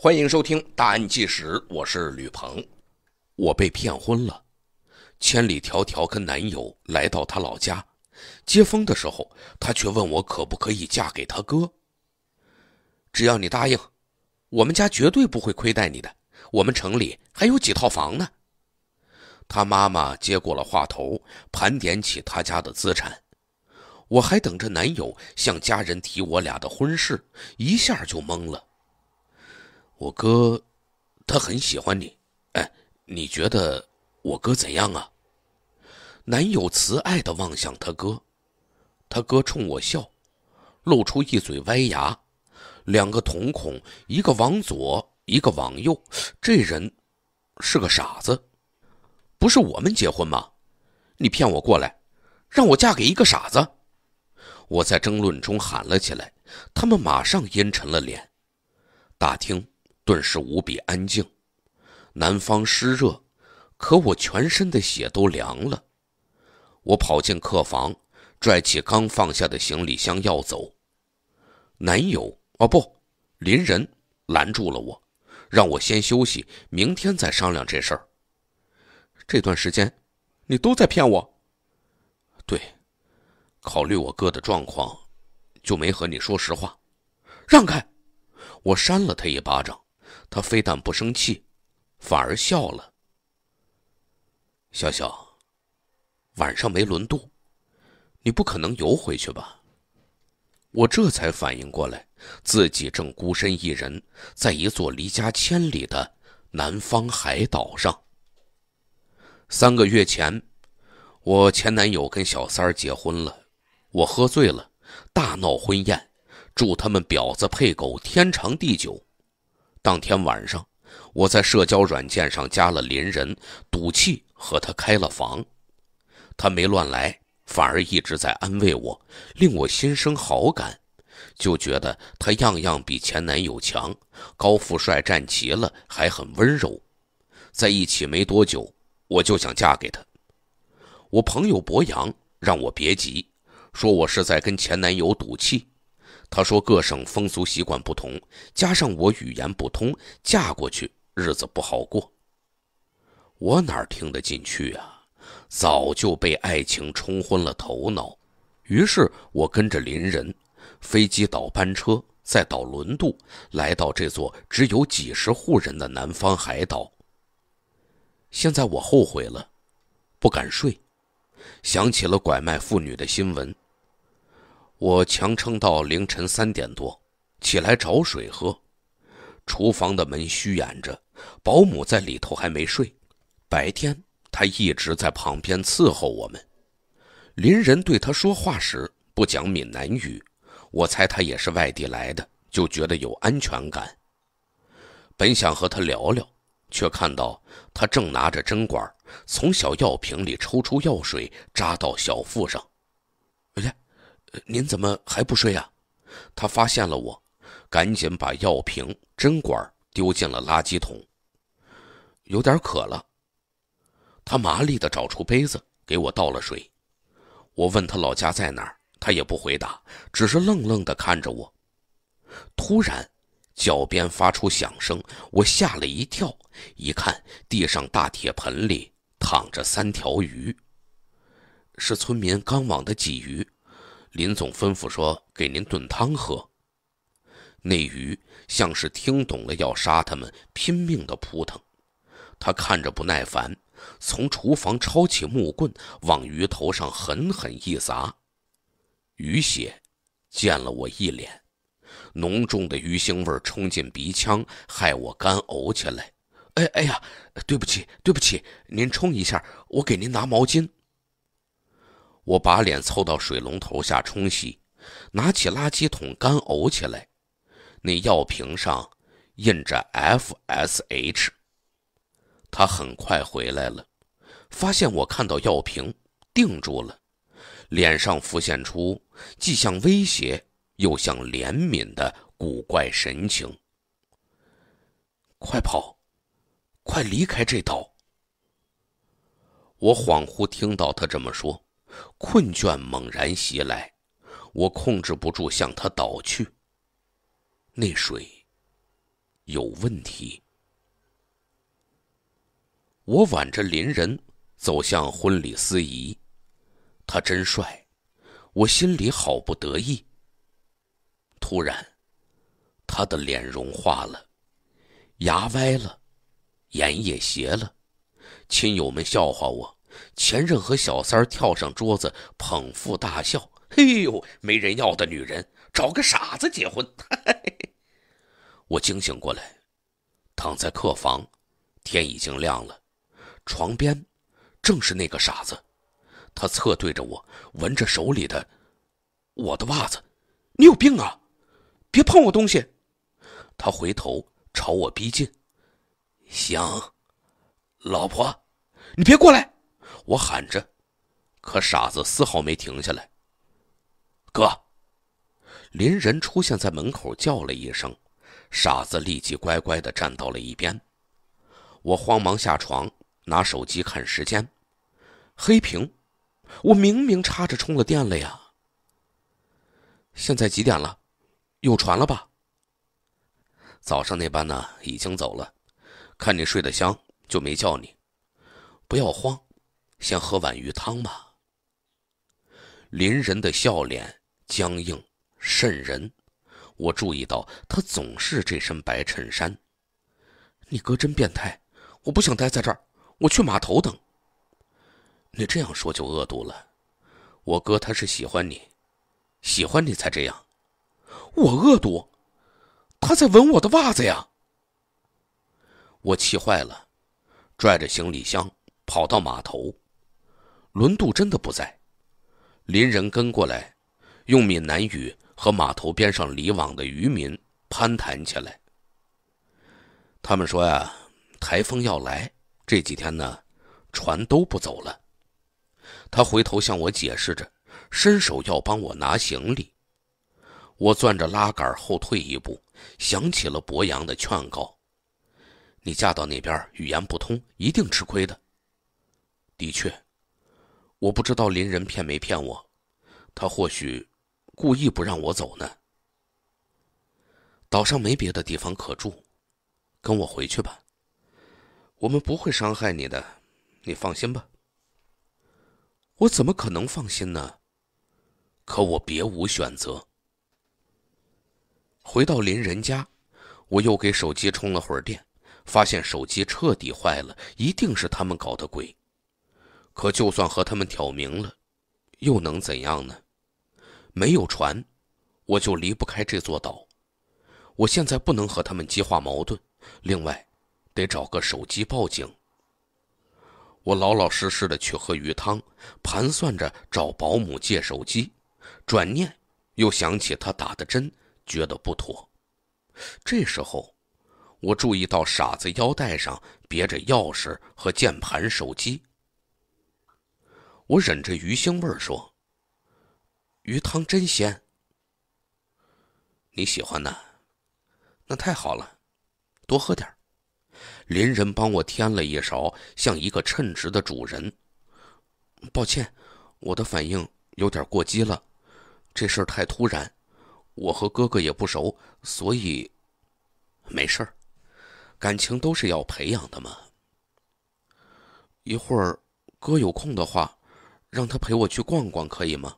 欢迎收听《大案纪实》，我是吕鹏。我被骗婚了，千里迢迢跟男友来到他老家，接风的时候，他却问我可不可以嫁给他哥。只要你答应，我们家绝对不会亏待你的。我们城里还有几套房呢。他妈妈接过了话头，盘点起他家的资产。我还等着男友向家人提我俩的婚事，一下就懵了。我哥，他很喜欢你。哎，你觉得我哥怎样啊？男友慈爱的望向他哥，他哥冲我笑，露出一嘴歪牙，两个瞳孔，一个往左，一个往右。这人是个傻子，不是我们结婚吗？你骗我过来，让我嫁给一个傻子！我在争论中喊了起来，他们马上阴沉了脸。大厅。顿时无比安静。南方湿热，可我全身的血都凉了。我跑进客房，拽起刚放下的行李箱要走。男友哦不，林人拦住了我，让我先休息，明天再商量这事儿。这段时间，你都在骗我。对，考虑我哥的状况，就没和你说实话。让开！我扇了他一巴掌。他非但不生气，反而笑了。小小，晚上没轮渡，你不可能游回去吧？我这才反应过来，自己正孤身一人在一座离家千里的南方海岛上。三个月前，我前男友跟小三儿结婚了，我喝醉了，大闹婚宴，祝他们婊子配狗天长地久。当天晚上，我在社交软件上加了邻人，赌气和他开了房。他没乱来，反而一直在安慰我，令我心生好感，就觉得他样样比前男友强，高富帅占齐了，还很温柔。在一起没多久，我就想嫁给他。我朋友博洋让我别急，说我是在跟前男友赌气。他说：“各省风俗习惯不同，加上我语言不通，嫁过去日子不好过。”我哪听得进去啊？早就被爱情冲昏了头脑。于是我跟着邻人，飞机倒班车再倒轮渡，来到这座只有几十户人的南方海岛。现在我后悔了，不敢睡，想起了拐卖妇女的新闻。我强撑到凌晨三点多，起来找水喝。厨房的门虚掩着，保姆在里头还没睡。白天她一直在旁边伺候我们。邻人对她说话时不讲闽南语，我猜她也是外地来的，就觉得有安全感。本想和她聊聊，却看到她正拿着针管从小药瓶里抽出药水，扎到小腹上。来。您怎么还不睡呀？他发现了我，赶紧把药瓶、针管丢进了垃圾桶。有点渴了，他麻利地找出杯子给我倒了水。我问他老家在哪儿，他也不回答，只是愣愣地看着我。突然，脚边发出响声，我吓了一跳。一看，地上大铁盆里躺着三条鱼，是村民刚网的鲫鱼。林总吩咐说：“给您炖汤喝。”那鱼像是听懂了要杀他们，拼命的扑腾。他看着不耐烦，从厨房抄起木棍，往鱼头上狠狠一砸。鱼血溅了我一脸，浓重的鱼腥味冲进鼻腔，害我干呕起来。哎哎呀，对不起，对不起，您冲一下，我给您拿毛巾。我把脸凑到水龙头下冲洗，拿起垃圾桶干呕起来。那药瓶上印着 F S H。他很快回来了，发现我看到药瓶，定住了，脸上浮现出既像威胁又像怜悯的古怪神情。快跑，快离开这岛！我恍惚听到他这么说。困倦猛然袭来，我控制不住向他倒去。那水有问题。我挽着林人走向婚礼司仪，他真帅，我心里好不得意。突然，他的脸融化了，牙歪了，眼也斜了，亲友们笑话我。前任和小三跳上桌子，捧腹大笑。嘿呦，没人要的女人，找个傻子结婚。我惊醒过来，躺在客房，天已经亮了。床边，正是那个傻子。他侧对着我，闻着手里的我的袜子。你有病啊！别碰我东西。他回头朝我逼近。行，老婆，你别过来。我喊着，可傻子丝毫没停下来。哥，林人出现在门口，叫了一声，傻子立即乖乖的站到了一边。我慌忙下床，拿手机看时间，黑屏，我明明插着充了电了呀。现在几点了？有船了吧？早上那班呢，已经走了，看你睡得香，就没叫你。不要慌。先喝碗鱼汤吧。邻人的笑脸僵硬渗人，我注意到他总是这身白衬衫。你哥真变态！我不想待在这儿，我去码头等。你这样说就恶毒了。我哥他是喜欢你，喜欢你才这样。我恶毒？他在闻我的袜子呀！我气坏了，拽着行李箱跑到码头。轮渡真的不在，邻人跟过来，用闽南语和码头边上离网的渔民攀谈起来。他们说呀，台风要来，这几天呢，船都不走了。他回头向我解释着，伸手要帮我拿行李。我攥着拉杆后退一步，想起了博洋的劝告：“你嫁到那边，语言不通，一定吃亏的。”的确。我不知道林人骗没骗我，他或许故意不让我走呢。岛上没别的地方可住，跟我回去吧。我们不会伤害你的，你放心吧。我怎么可能放心呢？可我别无选择。回到林人家，我又给手机充了会儿电，发现手机彻底坏了，一定是他们搞的鬼。可就算和他们挑明了，又能怎样呢？没有船，我就离不开这座岛。我现在不能和他们激化矛盾。另外，得找个手机报警。我老老实实的去喝鱼汤，盘算着找保姆借手机。转念又想起他打的针，觉得不妥。这时候，我注意到傻子腰带上别着钥匙和键盘手机。我忍着鱼腥味儿说：“鱼汤真鲜。”你喜欢呢，那太好了，多喝点儿。邻人帮我添了一勺，像一个称职的主人。抱歉，我的反应有点过激了，这事儿太突然，我和哥哥也不熟，所以没事儿。感情都是要培养的嘛。一会儿哥有空的话。让他陪我去逛逛，可以吗？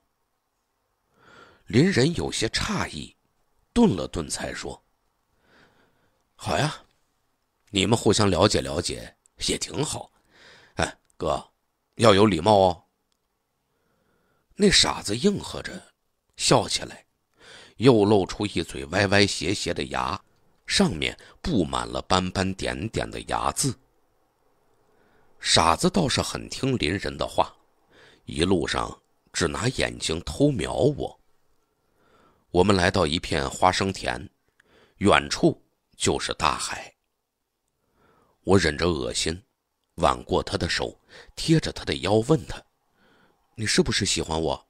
林仁有些诧异，顿了顿才说：“好呀，你们互相了解了解也挺好。”哎，哥，要有礼貌哦。那傻子应和着，笑起来，又露出一嘴歪歪斜斜的牙，上面布满了斑斑点点的牙渍。傻子倒是很听林人的话。一路上只拿眼睛偷瞄我。我们来到一片花生田，远处就是大海。我忍着恶心，挽过他的手，贴着他的腰问他：“你是不是喜欢我？”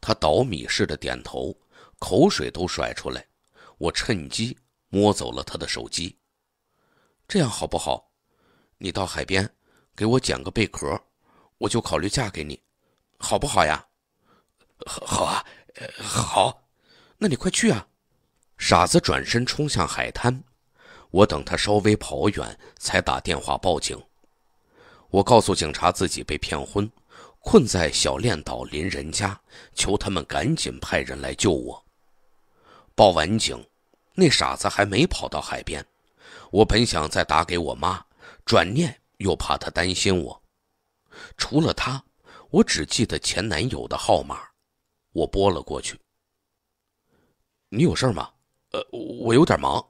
他倒米似的点头，口水都甩出来。我趁机摸走了他的手机。这样好不好？你到海边，给我捡个贝壳。我就考虑嫁给你，好不好呀？好啊，好。那你快去啊！傻子转身冲向海滩，我等他稍微跑远，才打电话报警。我告诉警察自己被骗婚，困在小练岛邻人家，求他们赶紧派人来救我。报完警，那傻子还没跑到海边。我本想再打给我妈，转念又怕她担心我。除了他，我只记得前男友的号码。我拨了过去。你有事吗？呃，我有点忙。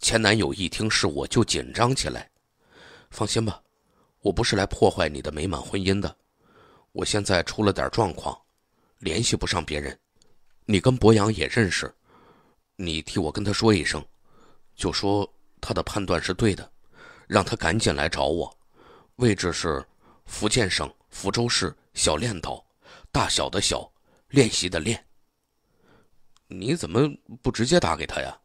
前男友一听是我就紧张起来。放心吧，我不是来破坏你的美满婚姻的。我现在出了点状况，联系不上别人。你跟博洋也认识，你替我跟他说一声，就说他的判断是对的，让他赶紧来找我。位置是。福建省福州市小练岛，大小的小，练习的练。你怎么不直接打给他呀？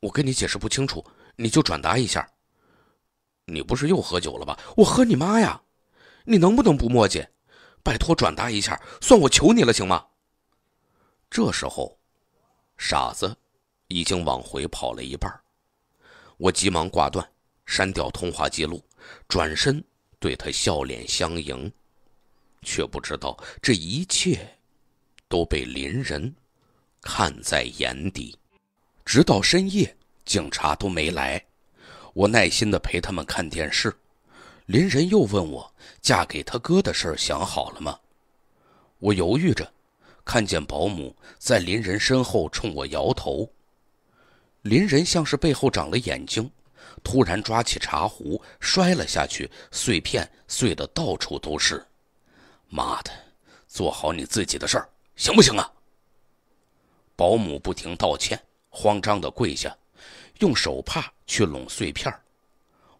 我跟你解释不清楚，你就转达一下。你不是又喝酒了吧？我喝你妈呀！你能不能不墨迹？拜托转达一下，算我求你了，行吗？这时候，傻子已经往回跑了一半，我急忙挂断，删掉通话记录，转身。对他笑脸相迎，却不知道这一切都被林人看在眼底。直到深夜，警察都没来。我耐心的陪他们看电视。林人又问我嫁给他哥的事想好了吗？我犹豫着，看见保姆在林人身后冲我摇头。林人像是背后长了眼睛。突然抓起茶壶摔了下去，碎片碎得到处都是。妈的，做好你自己的事儿，行不行啊？保姆不停道歉，慌张的跪下，用手帕去拢碎片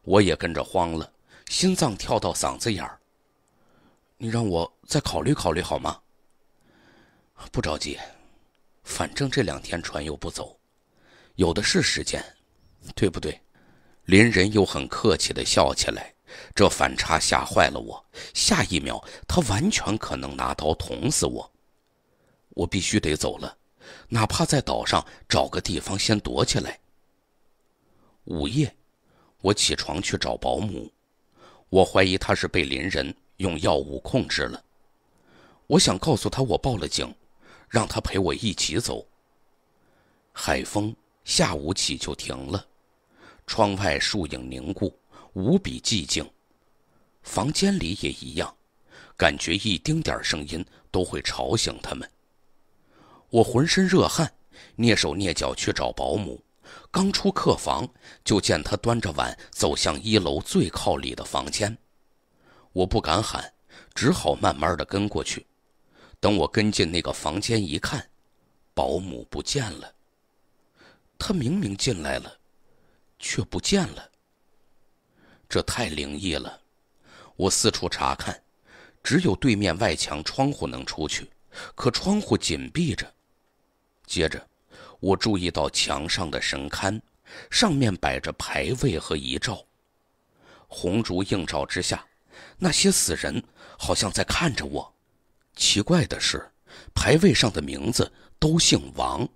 我也跟着慌了，心脏跳到嗓子眼儿。你让我再考虑考虑好吗？不着急，反正这两天船又不走，有的是时间，对不对？林人又很客气的笑起来，这反差吓坏了我。下一秒，他完全可能拿刀捅死我。我必须得走了，哪怕在岛上找个地方先躲起来。午夜，我起床去找保姆，我怀疑她是被林人用药物控制了。我想告诉她我报了警，让她陪我一起走。海风下午起就停了。窗外树影凝固，无比寂静。房间里也一样，感觉一丁点声音都会吵醒他们。我浑身热汗，蹑手蹑脚去找保姆。刚出客房，就见她端着碗走向一楼最靠里的房间。我不敢喊，只好慢慢的跟过去。等我跟进那个房间一看，保姆不见了。她明明进来了。却不见了。这太灵异了，我四处查看，只有对面外墙窗户能出去，可窗户紧闭着。接着，我注意到墙上的神龛，上面摆着牌位和遗照，红烛映照之下，那些死人好像在看着我。奇怪的是，牌位上的名字都姓王。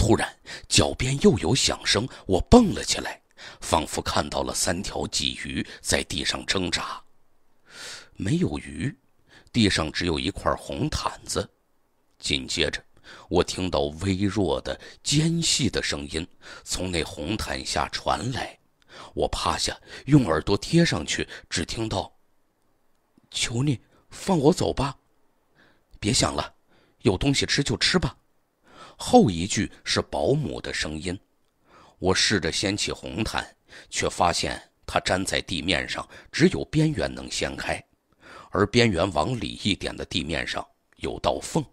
突然，脚边又有响声，我蹦了起来，仿佛看到了三条鲫鱼在地上挣扎。没有鱼，地上只有一块红毯子。紧接着，我听到微弱的尖细的声音从那红毯下传来。我趴下，用耳朵贴上去，只听到：“求你放我走吧，别想了，有东西吃就吃吧。”后一句是保姆的声音，我试着掀起红毯，却发现它粘在地面上，只有边缘能掀开，而边缘往里一点的地面上有道缝。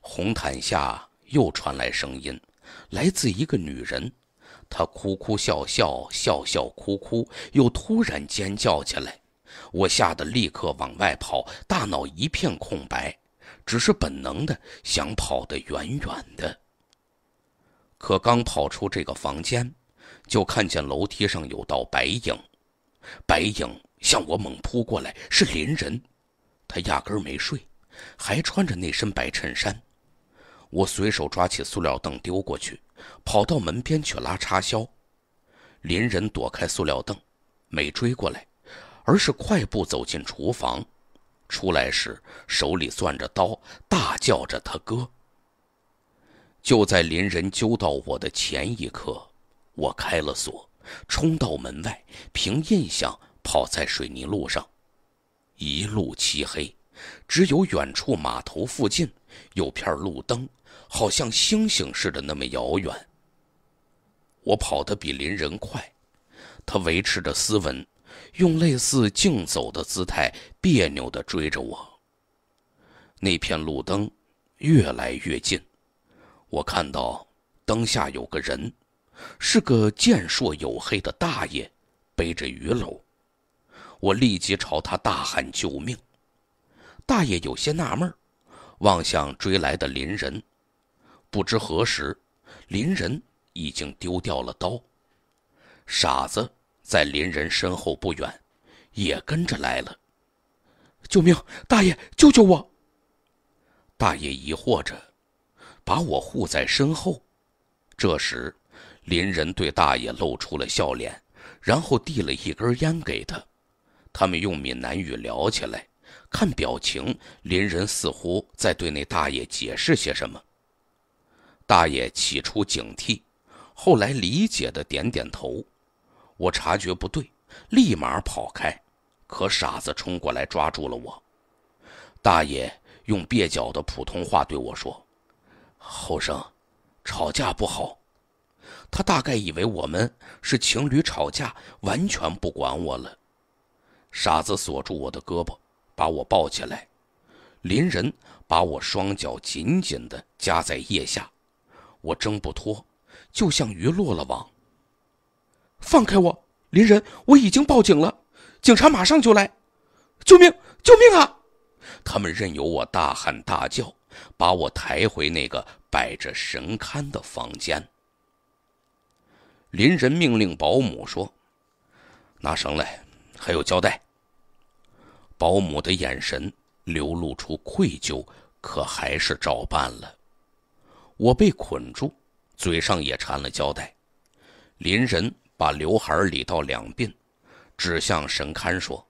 红毯下又传来声音，来自一个女人，她哭哭笑笑，笑笑哭哭，又突然尖叫起来。我吓得立刻往外跑，大脑一片空白。只是本能的想跑得远远的，可刚跑出这个房间，就看见楼梯上有道白影，白影向我猛扑过来，是林仁，他压根没睡，还穿着那身白衬衫。我随手抓起塑料凳丢过去，跑到门边去拉插销。林仁躲开塑料凳，没追过来，而是快步走进厨房。出来时，手里攥着刀，大叫着他哥。就在林人揪到我的前一刻，我开了锁，冲到门外，凭印象跑在水泥路上，一路漆黑，只有远处码头附近有片路灯，好像星星似的那么遥远。我跑得比林人快，他维持着斯文。用类似竞走的姿态，别扭地追着我。那片路灯越来越近，我看到灯下有个人，是个健硕黝黑的大爷，背着鱼篓。我立即朝他大喊救命。大爷有些纳闷，望向追来的邻人，不知何时，邻人已经丢掉了刀。傻子。在林人身后不远，也跟着来了。救命，大爷，救救我！大爷疑惑着，把我护在身后。这时，林人对大爷露出了笑脸，然后递了一根烟给他。他们用闽南语聊起来。看表情，林人似乎在对那大爷解释些什么。大爷起初警惕，后来理解的点点头。我察觉不对，立马跑开，可傻子冲过来抓住了我。大爷用蹩脚的普通话对我说：“后生，吵架不好。”他大概以为我们是情侣吵架，完全不管我了。傻子锁住我的胳膊，把我抱起来，林人把我双脚紧紧地夹在腋下，我挣不脱，就像鱼落了网。放开我，林人！我已经报警了，警察马上就来！救命！救命啊！他们任由我大喊大叫，把我抬回那个摆着神龛的房间。林人命令保姆说：“拿绳来，还有胶带。”保姆的眼神流露出愧疚，可还是照办了。我被捆住，嘴上也缠了胶带。林人。把刘海理到两鬓，指向神龛说：“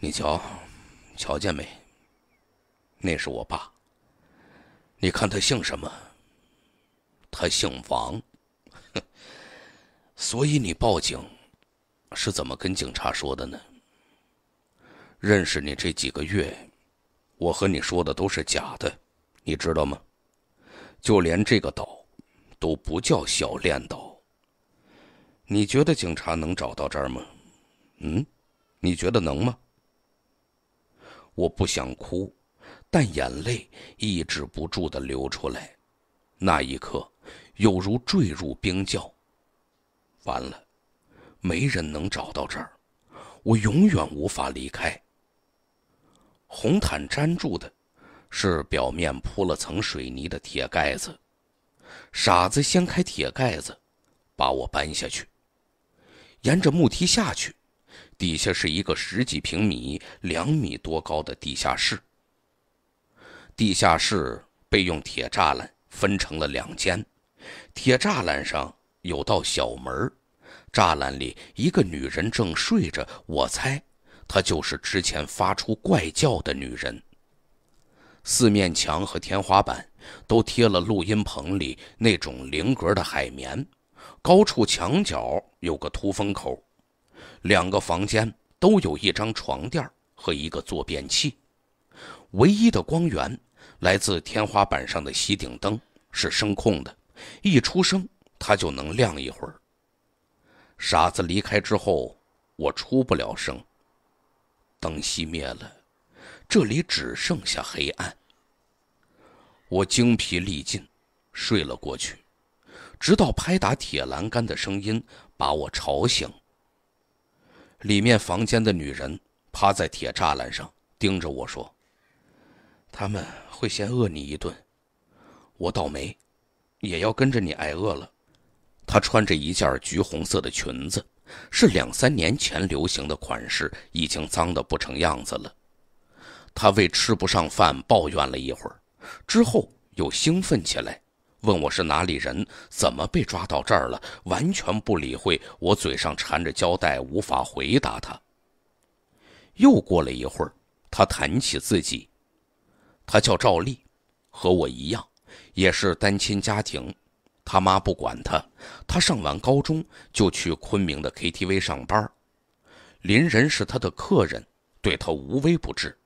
你瞧，瞧见没？那是我爸。你看他姓什么？他姓王。所以你报警，是怎么跟警察说的呢？认识你这几个月，我和你说的都是假的，你知道吗？就连这个岛，都不叫小练岛。”你觉得警察能找到这儿吗？嗯，你觉得能吗？我不想哭，但眼泪抑制不住的流出来。那一刻，有如坠入冰窖。完了，没人能找到这儿，我永远无法离开。红毯粘住的，是表面铺了层水泥的铁盖子。傻子掀开铁盖子，把我搬下去。沿着木梯下去，底下是一个十几平米、两米多高的地下室。地下室被用铁栅栏分成了两间，铁栅栏上有道小门，栅栏里一个女人正睡着。我猜，她就是之前发出怪叫的女人。四面墙和天花板都贴了录音棚里那种菱格的海绵。高处墙角有个通风口，两个房间都有一张床垫和一个坐便器。唯一的光源来自天花板上的吸顶灯，是声控的，一出声它就能亮一会儿。傻子离开之后，我出不了声，灯熄灭了，这里只剩下黑暗。我精疲力尽，睡了过去。直到拍打铁栏杆的声音把我吵醒。里面房间的女人趴在铁栅栏上，盯着我说：“他们会先饿你一顿，我倒霉，也要跟着你挨饿了。”她穿着一件橘红色的裙子，是两三年前流行的款式，已经脏得不成样子了。她为吃不上饭抱怨了一会儿，之后又兴奋起来。问我是哪里人，怎么被抓到这儿了？完全不理会我，嘴上缠着胶带，无法回答他。又过了一会儿，他谈起自己，他叫赵丽，和我一样，也是单亲家庭，他妈不管他，他上完高中就去昆明的 KTV 上班，邻人是他的客人，对他无微不至，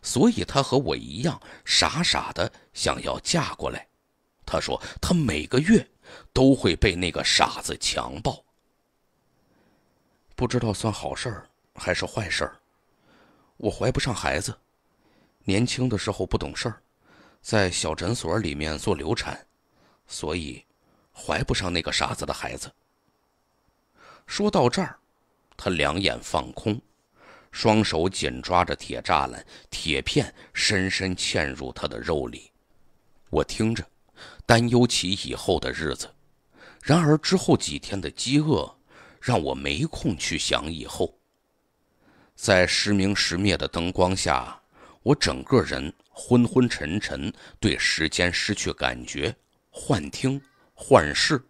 所以他和我一样，傻傻的想要嫁过来。他说：“他每个月都会被那个傻子强暴，不知道算好事还是坏事。我怀不上孩子，年轻的时候不懂事儿，在小诊所里面做流产，所以怀不上那个傻子的孩子。”说到这儿，他两眼放空，双手紧抓着铁栅栏，铁片深深嵌入他的肉里。我听着。担忧起以后的日子，然而之后几天的饥饿，让我没空去想以后。在时明时灭的灯光下，我整个人昏昏沉沉，对时间失去感觉，幻听、幻视。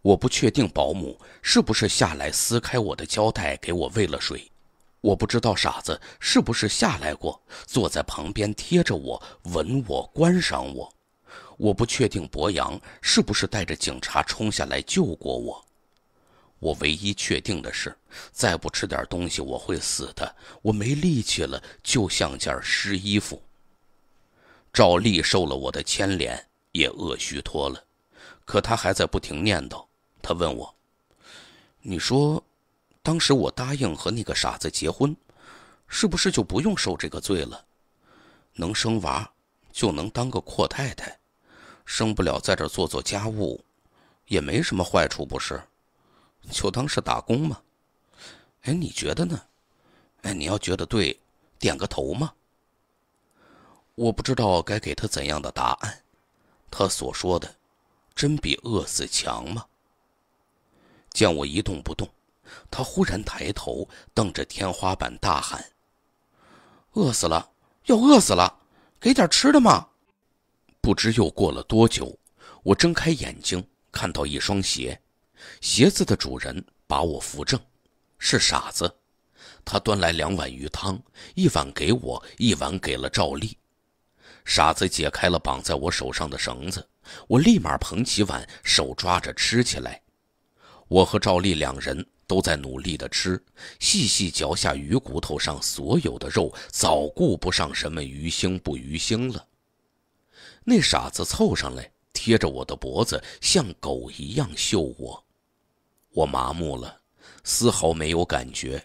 我不确定保姆是不是下来撕开我的胶带给我喂了水，我不知道傻子是不是下来过，坐在旁边贴着我，闻我，观赏我。我不确定博洋是不是带着警察冲下来救过我。我唯一确定的是，再不吃点东西我会死的。我没力气了，就像件湿衣服。赵丽受了我的牵连，也饿虚脱了，可她还在不停念叨。她问我：“你说，当时我答应和那个傻子结婚，是不是就不用受这个罪了？能生娃，就能当个阔太太？”生不了，在这做做家务，也没什么坏处，不是？就当是打工嘛。哎，你觉得呢？哎，你要觉得对，点个头嘛。我不知道该给他怎样的答案。他所说的，真比饿死强吗？见我一动不动，他忽然抬头，瞪着天花板大喊：“饿死了，要饿死了，给点吃的嘛！”不知又过了多久，我睁开眼睛，看到一双鞋。鞋子的主人把我扶正，是傻子。他端来两碗鱼汤，一碗给我，一碗给了赵丽。傻子解开了绑在我手上的绳子，我立马捧起碗，手抓着吃起来。我和赵丽两人都在努力地吃，细细嚼下鱼骨头上所有的肉，早顾不上什么鱼腥不鱼腥了。那傻子凑上来，贴着我的脖子，像狗一样嗅我。我麻木了，丝毫没有感觉。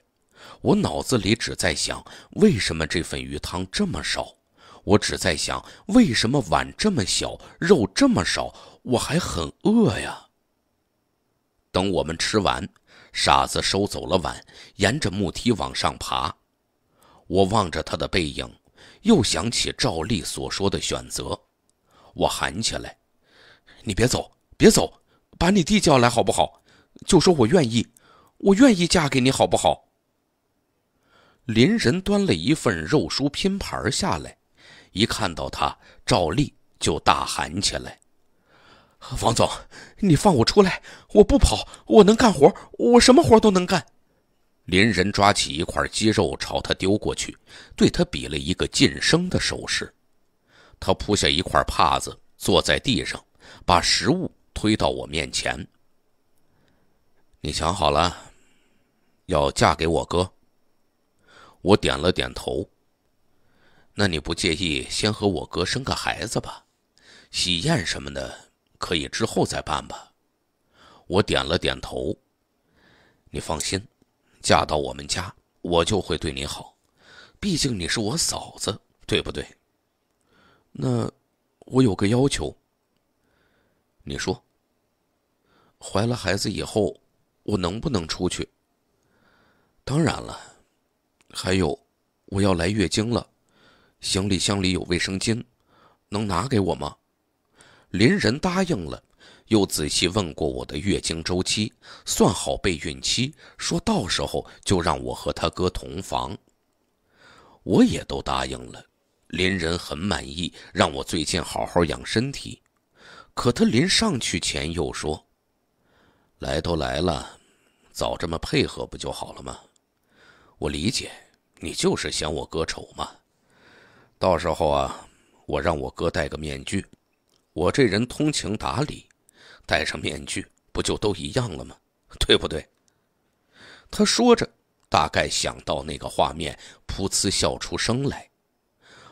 我脑子里只在想：为什么这份鱼汤这么少？我只在想：为什么碗这么小，肉这么少？我还很饿呀。等我们吃完，傻子收走了碗，沿着木梯往上爬。我望着他的背影，又想起赵丽所说的选择。我喊起来：“你别走，别走，把你弟叫来好不好？就说我愿意，我愿意嫁给你，好不好？”林仁端了一份肉蔬拼盘下来，一看到他，照例就大喊起来：“王总，你放我出来！我不跑，我能干活，我什么活都能干。”林仁抓起一块鸡肉朝他丢过去，对他比了一个晋升的手势。他铺下一块帕子，坐在地上，把食物推到我面前。你想好了，要嫁给我哥？我点了点头。那你不介意先和我哥生个孩子吧？喜宴什么的可以之后再办吧。我点了点头。你放心，嫁到我们家，我就会对你好。毕竟你是我嫂子，对不对？那，我有个要求。你说，怀了孩子以后，我能不能出去？当然了。还有，我要来月经了，行李箱里有卫生巾，能拿给我吗？林仁答应了，又仔细问过我的月经周期，算好备孕期，说到时候就让我和他哥同房。我也都答应了。邻人很满意，让我最近好好养身体。可他临上去前又说：“来都来了，早这么配合不就好了吗？”我理解，你就是嫌我哥丑嘛。到时候啊，我让我哥戴个面具，我这人通情达理，戴上面具不就都一样了吗？对不对？他说着，大概想到那个画面，噗呲笑出声来。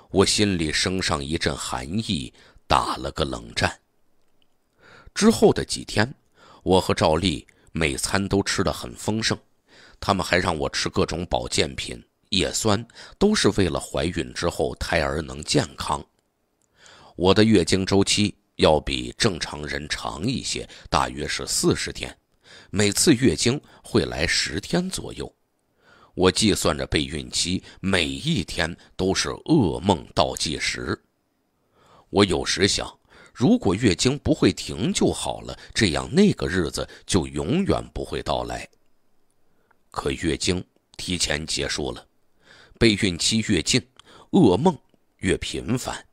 我心里升上一阵寒意，打了个冷战。之后的几天，我和赵丽每餐都吃的很丰盛，他们还让我吃各种保健品、叶酸，都是为了怀孕之后胎儿能健康。我的月经周期要比正常人长一些，大约是四十天，每次月经会来十天左右。我计算着备孕期，每一天都是噩梦倒计时。我有时想，如果月经不会停就好了，这样那个日子就永远不会到来。可月经提前结束了，备孕期越近，噩梦越频繁。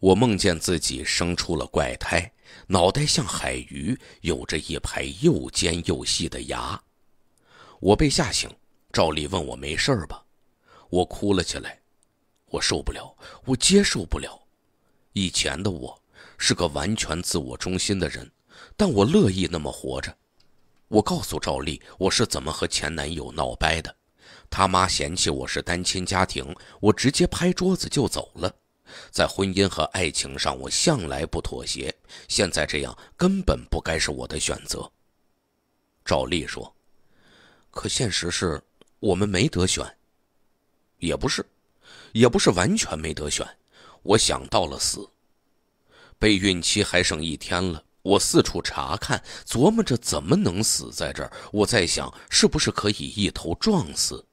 我梦见自己生出了怪胎，脑袋像海鱼，有着一排又尖又细的牙。我被吓醒。赵丽问我没事吧，我哭了起来，我受不了，我接受不了。以前的我是个完全自我中心的人，但我乐意那么活着。我告诉赵丽我是怎么和前男友闹掰的，他妈嫌弃我是单亲家庭，我直接拍桌子就走了。在婚姻和爱情上，我向来不妥协，现在这样根本不该是我的选择。赵丽说：“可现实是。”我们没得选，也不是，也不是完全没得选。我想到了死，备孕期还剩一天了。我四处查看，琢磨着怎么能死在这儿。我在想，是不是可以一头撞死？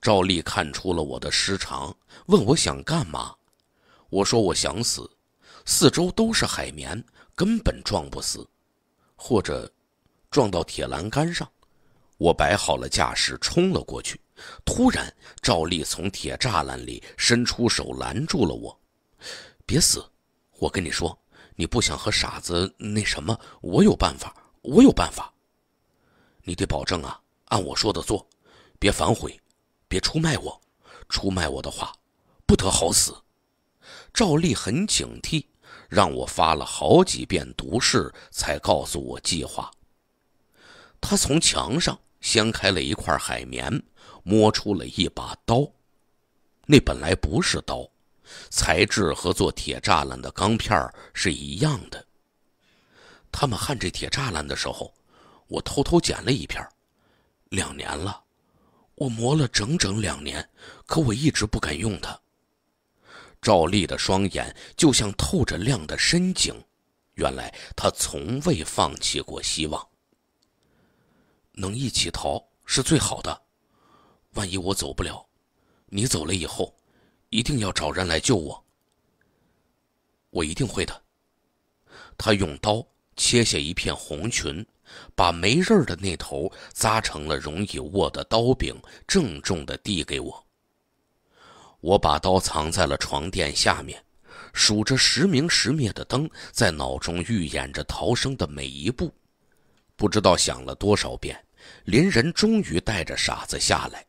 赵丽看出了我的失常，问我想干嘛。我说我想死，四周都是海绵，根本撞不死，或者撞到铁栏杆上。我摆好了架势，冲了过去。突然，赵丽从铁栅栏里伸出手拦住了我：“别死！我跟你说，你不想和傻子那什么，我有办法，我有办法。你得保证啊，按我说的做，别反悔，别出卖我。出卖我的话，不得好死。”赵丽很警惕，让我发了好几遍毒誓，才告诉我计划。他从墙上。掀开了一块海绵，摸出了一把刀。那本来不是刀，材质和做铁栅栏的钢片是一样的。他们焊这铁栅栏的时候，我偷偷捡了一片。两年了，我磨了整整两年，可我一直不敢用它。赵丽的双眼就像透着亮的深井，原来她从未放弃过希望。能一起逃是最好的，万一我走不了，你走了以后，一定要找人来救我。我一定会的。他用刀切下一片红裙，把没刃的那头扎成了容易握的刀柄，郑重地递给我。我把刀藏在了床垫下面，数着时明时灭的灯，在脑中预演着逃生的每一步，不知道想了多少遍。林人终于带着傻子下来，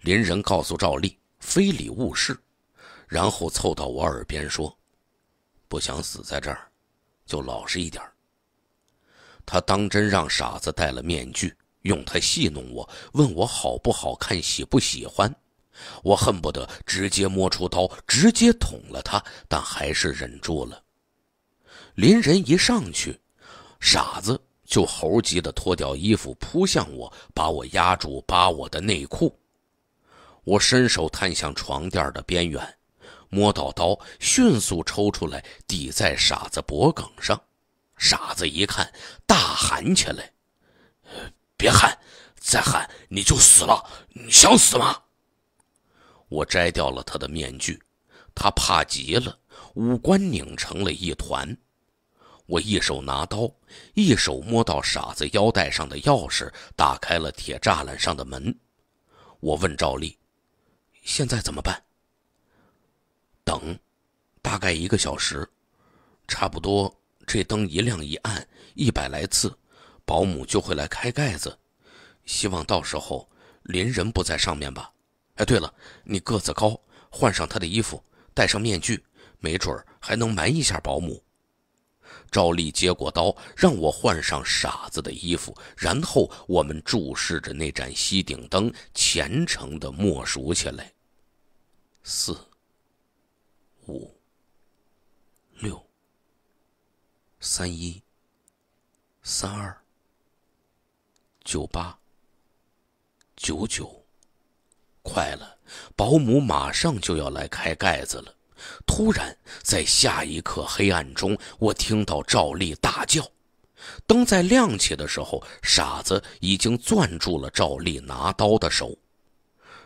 林人告诉赵丽“非礼勿视”，然后凑到我耳边说：“不想死在这儿，就老实一点。”他当真让傻子戴了面具，用他戏弄我，问我好不好看，喜不喜欢。我恨不得直接摸出刀，直接捅了他，但还是忍住了。林人一上去，傻子。就猴急的脱掉衣服扑向我，把我压住，扒我的内裤。我伸手探向床垫的边缘，摸到刀，迅速抽出来抵在傻子脖颈上。傻子一看，大喊起来：“别喊，再喊你就死了！你想死吗？”我摘掉了他的面具，他怕极了，五官拧成了一团。我一手拿刀，一手摸到傻子腰带上的钥匙，打开了铁栅栏上的门。我问赵丽：“现在怎么办？”“等，大概一个小时，差不多这灯一亮一暗一百来次，保姆就会来开盖子。希望到时候邻人不在上面吧。哎，对了，你个子高，换上他的衣服，戴上面具，没准还能瞒一下保姆。”赵丽接过刀，让我换上傻子的衣服，然后我们注视着那盏吸顶灯，虔诚地默数起来：四、五、六、三一、三二、九八、九九，快了，保姆马上就要来开盖子了。突然，在下一刻，黑暗中，我听到赵丽大叫。灯在亮起的时候，傻子已经攥住了赵丽拿刀的手。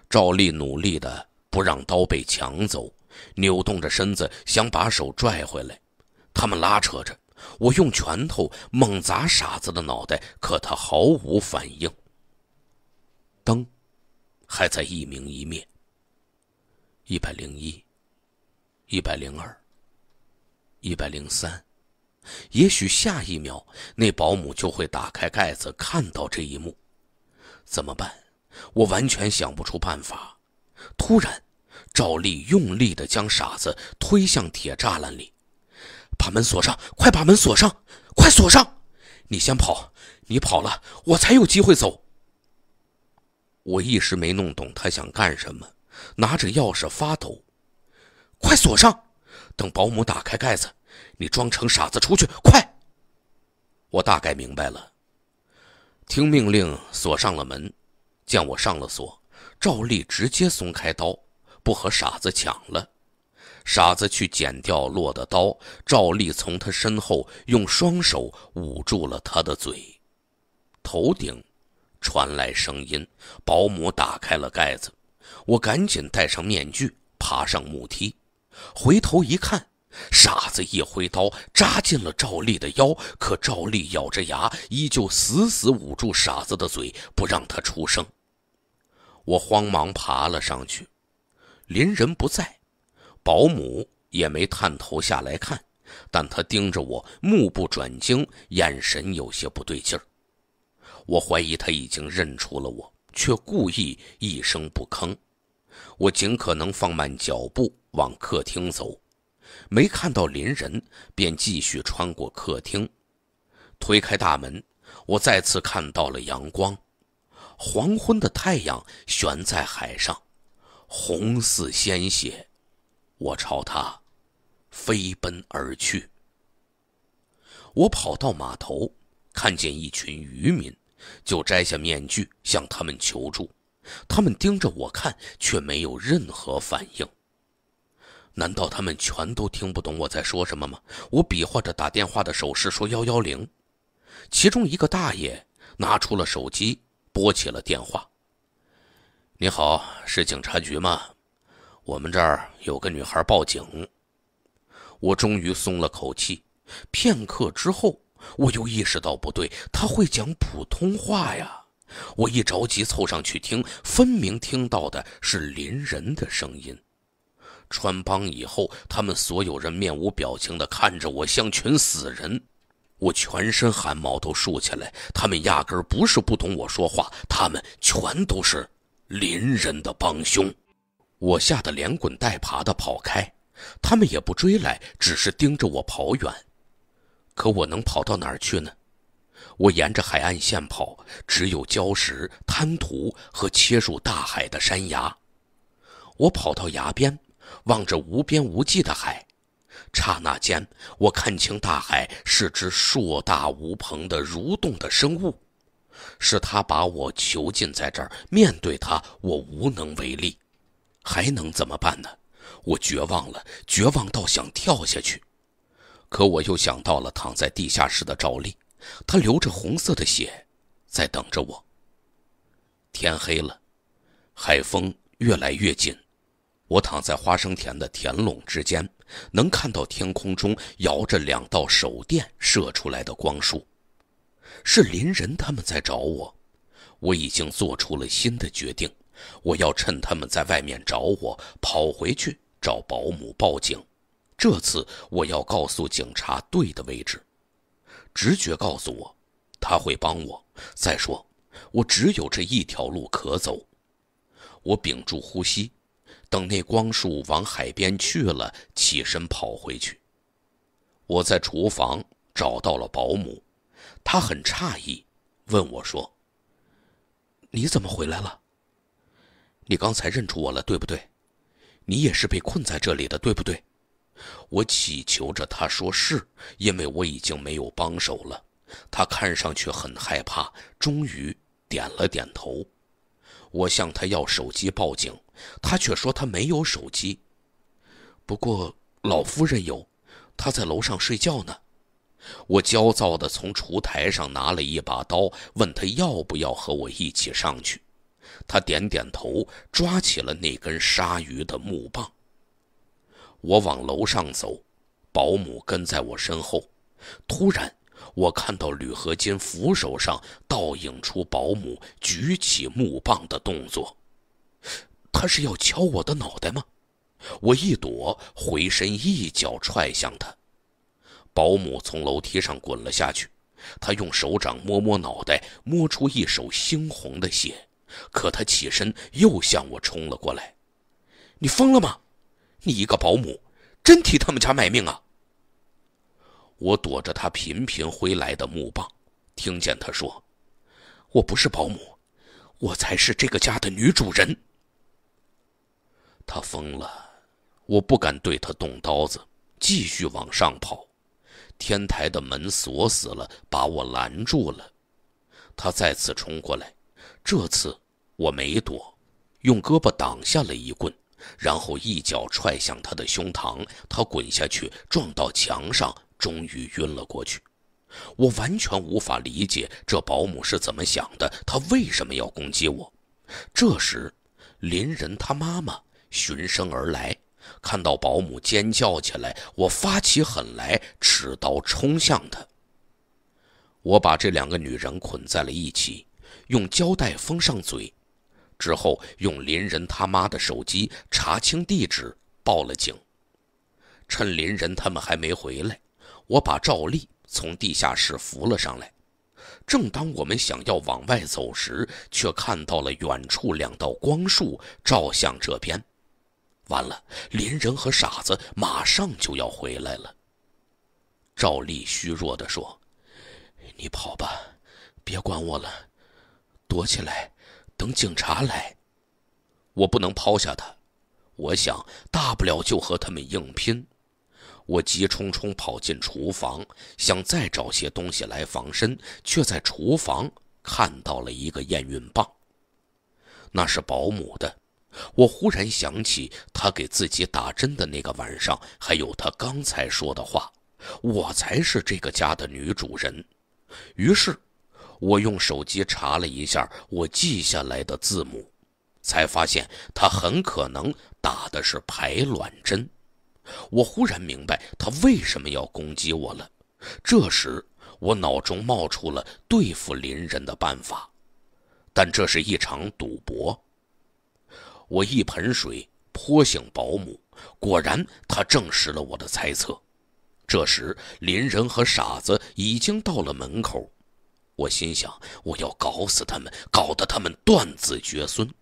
赵丽努力的不让刀被抢走，扭动着身子想把手拽回来。他们拉扯着，我用拳头猛砸傻子的脑袋，可他毫无反应。灯还在一明一灭。一百零一。一百零二。一百零三，也许下一秒，那保姆就会打开盖子，看到这一幕。怎么办？我完全想不出办法。突然，赵丽用力的将傻子推向铁栅栏里，把门锁上，快把门锁上，快锁上！你先跑，你跑了，我才有机会走。我一时没弄懂他想干什么，拿着钥匙发抖。快锁上！等保姆打开盖子，你装成傻子出去。快！我大概明白了，听命令锁上了门。见我上了锁，赵丽直接松开刀，不和傻子抢了。傻子去捡掉落的刀，赵丽从他身后用双手捂住了他的嘴。头顶传来声音，保姆打开了盖子。我赶紧戴上面具，爬上木梯。回头一看，傻子一挥刀扎进了赵丽的腰。可赵丽咬着牙，依旧死死捂住傻子的嘴，不让他出声。我慌忙爬了上去，邻人不在，保姆也没探头下来看，但他盯着我，目不转睛，眼神有些不对劲儿。我怀疑他已经认出了我，却故意一声不吭。我尽可能放慢脚步。往客厅走，没看到邻人，便继续穿过客厅，推开大门，我再次看到了阳光。黄昏的太阳悬在海上，红似鲜血。我朝他飞奔而去。我跑到码头，看见一群渔民，就摘下面具向他们求助。他们盯着我看，却没有任何反应。难道他们全都听不懂我在说什么吗？我比划着打电话的手势说“幺幺零”，其中一个大爷拿出了手机拨起了电话。“你好，是警察局吗？我们这儿有个女孩报警。”我终于松了口气。片刻之后，我又意识到不对，她会讲普通话呀！我一着急凑上去听，分明听到的是邻人的声音。穿帮以后，他们所有人面无表情地看着我，像群死人。我全身汗毛都竖起来。他们压根不是不懂我说话，他们全都是邻人的帮凶。我吓得连滚带爬地跑开，他们也不追来，只是盯着我跑远。可我能跑到哪儿去呢？我沿着海岸线跑，只有礁石、滩涂和切入大海的山崖。我跑到崖边。望着无边无际的海，刹那间，我看清大海是只硕大无朋的蠕动的生物，是他把我囚禁在这儿。面对他，我无能为力，还能怎么办呢？我绝望了，绝望到想跳下去。可我又想到了躺在地下室的赵丽，她流着红色的血，在等着我。天黑了，海风越来越近。我躺在花生田的田垄之间，能看到天空中摇着两道手电射出来的光束，是林仁他们在找我。我已经做出了新的决定，我要趁他们在外面找我，跑回去找保姆报警。这次我要告诉警察队的位置。直觉告诉我，他会帮我。再说，我只有这一条路可走。我屏住呼吸。等那光束往海边去了，起身跑回去。我在厨房找到了保姆，她很诧异，问我说：“你怎么回来了？你刚才认出我了，对不对？你也是被困在这里的，对不对？”我乞求着他说：“是因为我已经没有帮手了。”他看上去很害怕，终于点了点头。我向他要手机报警。他却说他没有手机，不过老夫人有，她在楼上睡觉呢。我焦躁地从厨台上拿了一把刀，问他要不要和我一起上去。他点点头，抓起了那根鲨鱼的木棒。我往楼上走，保姆跟在我身后。突然，我看到铝合金扶手上倒影出保姆举起木棒的动作。他是要敲我的脑袋吗？我一躲，回身一脚踹向他。保姆从楼梯上滚了下去，他用手掌摸摸脑袋，摸出一手猩红的血。可他起身又向我冲了过来。你疯了吗？你一个保姆，真替他们家卖命啊！我躲着他频频挥来的木棒，听见他说：“我不是保姆，我才是这个家的女主人。”他疯了，我不敢对他动刀子，继续往上跑。天台的门锁死了，把我拦住了。他再次冲过来，这次我没躲，用胳膊挡下了一棍，然后一脚踹向他的胸膛。他滚下去，撞到墙上，终于晕了过去。我完全无法理解这保姆是怎么想的，他为什么要攻击我？这时，林仁他妈妈。循声而来，看到保姆尖叫起来，我发起狠来，持刀冲向她。我把这两个女人捆在了一起，用胶带封上嘴，之后用林仁他妈的手机查清地址，报了警。趁林仁他们还没回来，我把赵丽从地下室扶了上来。正当我们想要往外走时，却看到了远处两道光束照向这边。完了，林人和傻子马上就要回来了。赵丽虚弱地说：“你跑吧，别管我了，躲起来，等警察来。我不能抛下他。我想，大不了就和他们硬拼。”我急冲冲跑进厨房，想再找些东西来防身，却在厨房看到了一个验孕棒，那是保姆的。我忽然想起他给自己打针的那个晚上，还有他刚才说的话。我才是这个家的女主人。于是，我用手机查了一下我记下来的字母，才发现他很可能打的是排卵针。我忽然明白他为什么要攻击我了。这时，我脑中冒出了对付邻人的办法，但这是一场赌博。我一盆水泼醒保姆，果然他证实了我的猜测。这时，林人和傻子已经到了门口。我心想，我要搞死他们，搞得他们断子绝孙。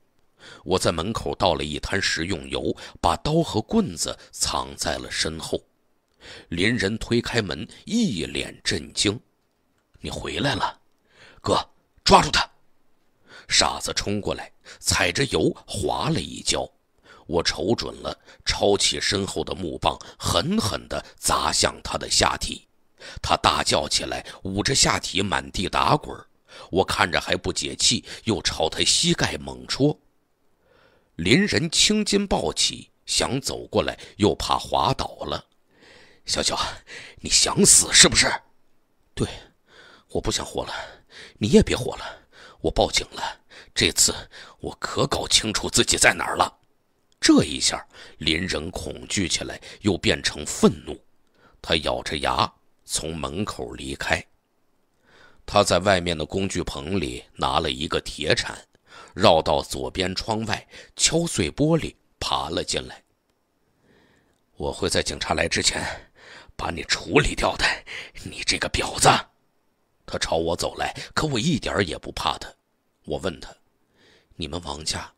我在门口倒了一滩食用油，把刀和棍子藏在了身后。林人推开门，一脸震惊：“你回来了，哥，抓住他！”傻子冲过来。踩着油滑了一跤，我瞅准了，抄起身后的木棒，狠狠地砸向他的下体。他大叫起来，捂着下体满地打滚。我看着还不解气，又朝他膝盖猛戳。林人青筋暴起，想走过来，又怕滑倒了。小小，你想死是不是？对，我不想活了，你也别活了，我报警了。这次我可搞清楚自己在哪儿了。这一下，林人恐惧起来，又变成愤怒。他咬着牙从门口离开。他在外面的工具棚里拿了一个铁铲，绕到左边窗外敲碎玻璃，爬了进来。我会在警察来之前把你处理掉的，你这个婊子！他朝我走来，可我一点也不怕他。我问他。你们王家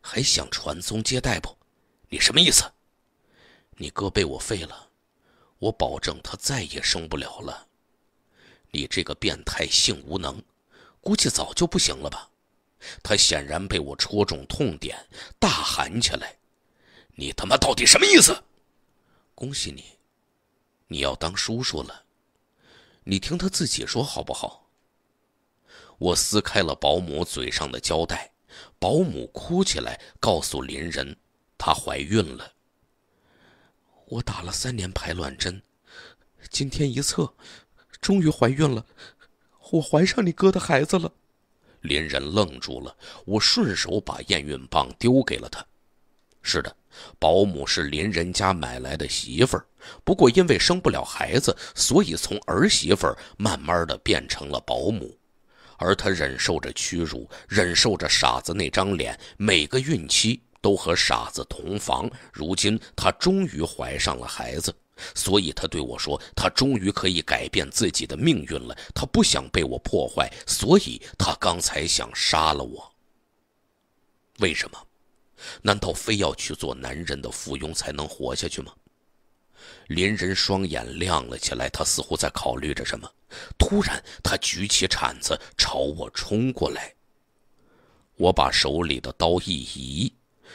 还想传宗接代不？你什么意思？你哥被我废了，我保证他再也生不了了。你这个变态性无能，估计早就不行了吧？他显然被我戳中痛点，大喊起来：“你他妈到底什么意思？”恭喜你，你要当叔叔了。你听他自己说好不好？我撕开了保姆嘴上的胶带。保姆哭起来，告诉林人她怀孕了。我打了三年排卵针，今天一测，终于怀孕了。我怀上你哥的孩子了。林人愣住了。我顺手把验孕棒丢给了他。是的，保姆是林人家买来的媳妇儿，不过因为生不了孩子，所以从儿媳妇儿慢慢的变成了保姆。而他忍受着屈辱，忍受着傻子那张脸，每个孕期都和傻子同房。如今他终于怀上了孩子，所以他对我说，他终于可以改变自己的命运了。他不想被我破坏，所以他刚才想杀了我。为什么？难道非要去做男人的附庸才能活下去吗？林人双眼亮了起来，他似乎在考虑着什么。突然，他举起铲子朝我冲过来。我把手里的刀一移，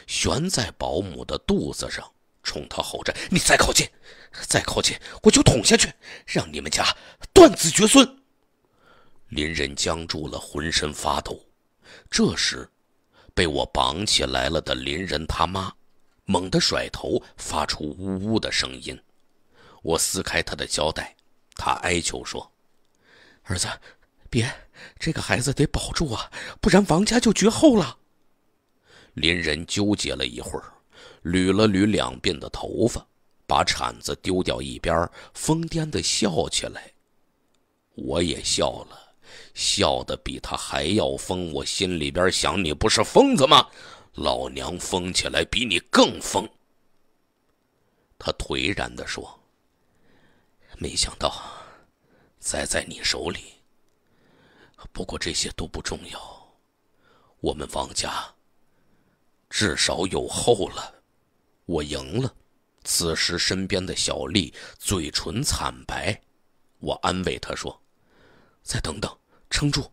悬在保姆的肚子上，冲他吼着：“你再靠近，再靠近，我就捅下去，让你们家断子绝孙！”林人僵住了，浑身发抖。这时，被我绑起来了的林人他妈猛地甩头，发出呜呜的声音。我撕开他的胶带，他哀求说：“儿子，别，这个孩子得保住啊，不然王家就绝后了。”邻人纠结了一会儿，捋了捋两鬓的头发，把铲子丢掉一边，疯癫的笑起来。我也笑了，笑得比他还要疯。我心里边想：“你不是疯子吗？老娘疯起来比你更疯。”他颓然地说。没想到栽在你手里。不过这些都不重要，我们王家至少有后了，我赢了。此时身边的小丽嘴唇惨白，我安慰她说：“再等等，撑住，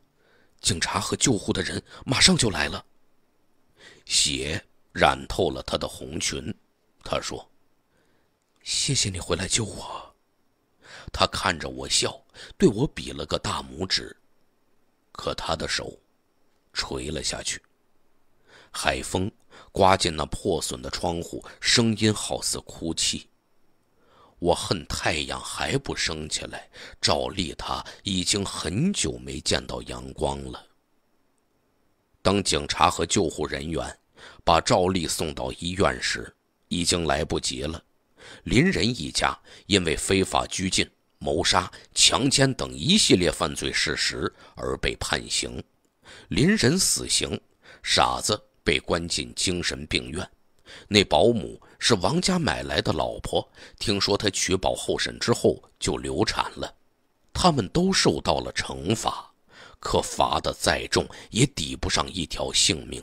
警察和救护的人马上就来了。”血染透了她的红裙，她说：“谢谢你回来救我。”他看着我笑，对我比了个大拇指，可他的手垂了下去。海风刮进那破损的窗户，声音好似哭泣。我恨太阳还不升起来。赵丽他已经很久没见到阳光了。当警察和救护人员把赵丽送到医院时，已经来不及了。林仁一家因为非法拘禁、谋杀、强奸等一系列犯罪事实而被判刑，林仁死刑，傻子被关进精神病院，那保姆是王家买来的老婆，听说他取保候审之后就流产了，他们都受到了惩罚，可罚的再重也抵不上一条性命。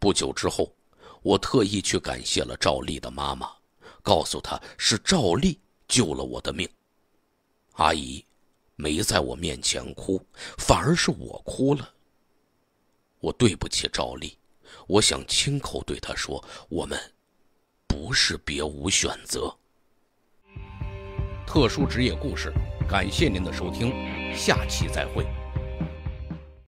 不久之后，我特意去感谢了赵丽的妈妈。告诉他是赵丽救了我的命，阿姨没在我面前哭，反而是我哭了。我对不起赵丽，我想亲口对她说，我们不是别无选择。特殊职业故事，感谢您的收听，下期再会。